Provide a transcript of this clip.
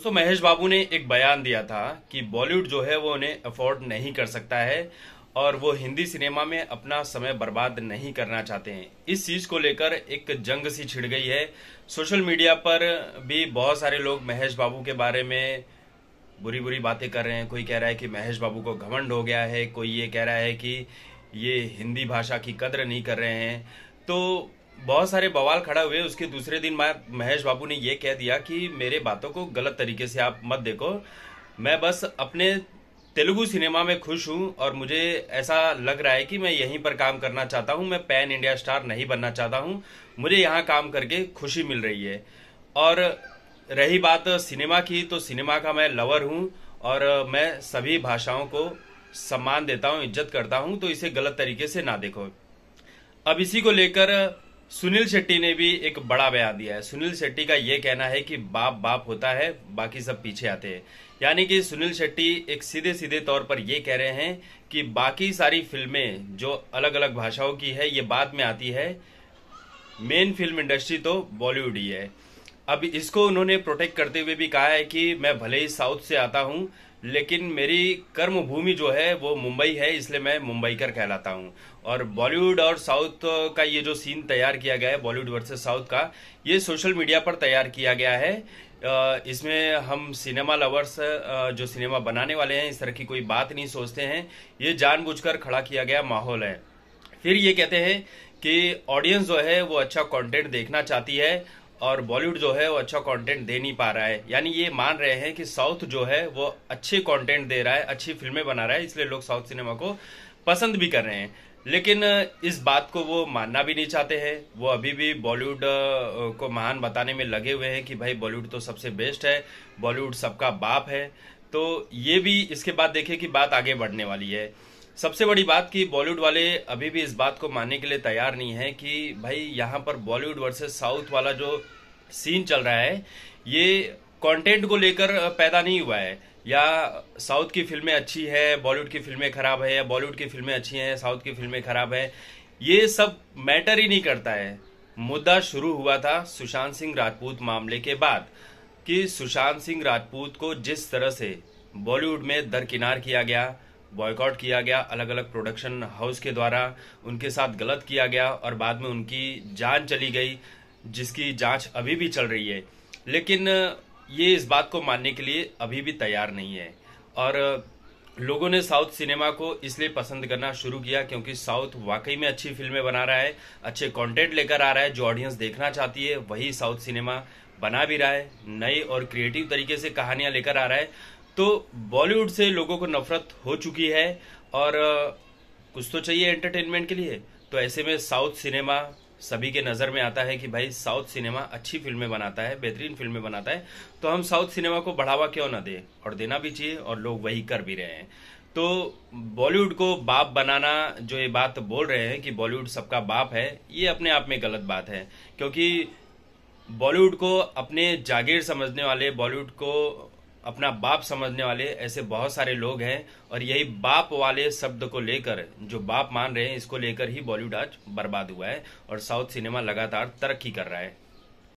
दोस्तों महेश बाबू ने एक बयान दिया था कि बॉलीवुड जो है वो उन्हें अफोर्ड नहीं कर सकता है और वो हिंदी सिनेमा में अपना समय बर्बाद नहीं करना चाहते हैं इस चीज को लेकर एक जंग सी छिड़ गई है सोशल मीडिया पर भी बहुत सारे लोग महेश बाबू के बारे में बुरी बुरी बातें कर रहे हैं कोई कह रहा है कि महेश बाबू को घमंड हो गया है कोई ये कह रहा है कि ये हिंदी भाषा की कदर नहीं कर रहे हैं तो बहुत सारे बवाल खड़ा हुए उसके दूसरे दिन महेश बाबू ने यह कह दिया कि मेरे बातों को गलत तरीके से आप मत देखो मैं बस अपने तेलुगु सिनेमा में खुश हूं और मुझे ऐसा लग रहा है कि मैं यहीं पर काम करना चाहता हूँ मैं पैन इंडिया स्टार नहीं बनना चाहता हूँ मुझे यहाँ काम करके खुशी मिल रही है और रही बात सिनेमा की तो सिनेमा का मैं लवर हूं और मैं सभी भाषाओं को सम्मान देता हूँ इज्जत करता हूँ तो इसे गलत तरीके से ना देखो अब इसी को लेकर सुनील शेट्टी ने भी एक बड़ा बयान दिया है सुनील शेट्टी का ये कहना है कि बाप बाप होता है बाकी सब पीछे आते हैं यानी कि सुनील शेट्टी एक सीधे सीधे तौर पर ये कह रहे हैं कि बाकी सारी फिल्में जो अलग अलग भाषाओं की है ये बाद में आती है मेन फिल्म इंडस्ट्री तो बॉलीवुड ही है अब इसको उन्होंने प्रोटेक्ट करते हुए भी कहा है कि मैं भले ही साउथ से आता हूँ लेकिन मेरी कर्म भूमि जो है वो मुंबई है इसलिए मैं मुंबई कर कहलाता हूँ और बॉलीवुड और साउथ का ये जो सीन तैयार किया गया है बॉलीवुड वर्सेस साउथ का ये सोशल मीडिया पर तैयार किया गया है इसमें हम सिनेमा लवर्स जो सिनेमा बनाने वाले हैं इस तरह की कोई बात नहीं सोचते हैं ये जानबूझकर खड़ा किया गया माहौल है फिर ये कहते हैं कि ऑडियंस जो है वो अच्छा कॉन्टेंट देखना चाहती है और बॉलीवुड जो है वो अच्छा कंटेंट दे नहीं पा रहा है यानी ये मान रहे हैं कि साउथ जो है वो अच्छे कंटेंट दे रहा है अच्छी फिल्में बना रहा है इसलिए लोग साउथ सिनेमा को पसंद भी कर रहे हैं लेकिन इस बात को वो मानना भी नहीं चाहते हैं वो अभी भी बॉलीवुड को महान बताने में लगे हुए हैं कि भाई बॉलीवुड तो सबसे बेस्ट है बॉलीवुड सबका बाप है तो ये भी इसके बाद देखे कि बात आगे बढ़ने वाली है सबसे बड़ी बात कि बॉलीवुड वाले अभी भी इस बात को मानने के लिए तैयार नहीं है कि भाई यहाँ पर बॉलीवुड वर्सेस साउथ वाला जो सीन चल रहा है ये कंटेंट को लेकर पैदा नहीं हुआ है या साउथ की फिल्में अच्छी है बॉलीवुड की फिल्में खराब है या बॉलीवुड की फिल्में अच्छी हैं साउथ की फिल्में खराब है ये सब मैटर ही नहीं करता है मुद्दा शुरू हुआ था सुशांत सिंह राजपूत मामले के बाद कि सुशांत सिंह राजपूत को जिस तरह से बॉलीवुड में दरकिनार किया गया बॉयकॉट किया गया अलग अलग प्रोडक्शन हाउस के द्वारा उनके साथ गलत किया गया और बाद में उनकी जान चली गई जिसकी जांच अभी भी चल रही है लेकिन ये इस बात को मानने के लिए अभी भी तैयार नहीं है और लोगों ने साउथ सिनेमा को इसलिए पसंद करना शुरू किया क्योंकि साउथ वाकई में अच्छी फिल्में बना रहा है अच्छे कंटेंट लेकर आ रहा है जो ऑडियंस देखना चाहती है वही साउथ सिनेमा बना भी रहा है नए और क्रिएटिव तरीके से कहानियां लेकर आ रहा है तो बॉलीवुड से लोगों को नफरत हो चुकी है और कुछ तो चाहिए एंटरटेनमेंट के लिए तो ऐसे में साउथ सिनेमा सभी के नज़र में आता है कि भाई साउथ सिनेमा अच्छी फिल्में बनाता है बेहतरीन फिल्में बनाता है तो हम साउथ सिनेमा को बढ़ावा क्यों ना दें और देना भी चाहिए और लोग वही कर भी रहे हैं तो बॉलीवुड को बाप बनाना जो ये बात बोल रहे हैं कि बॉलीवुड सबका बाप है ये अपने आप में गलत बात है क्योंकि बॉलीवुड को अपने जागीर समझने वाले बॉलीवुड को अपना बाप समझने वाले ऐसे बहुत सारे लोग हैं और यही बाप वाले शब्द को लेकर जो बाप मान रहे हैं इसको लेकर ही बॉलीवुड आज बर्बाद हुआ है और साउथ सिनेमा लगातार तरक्की कर रहा है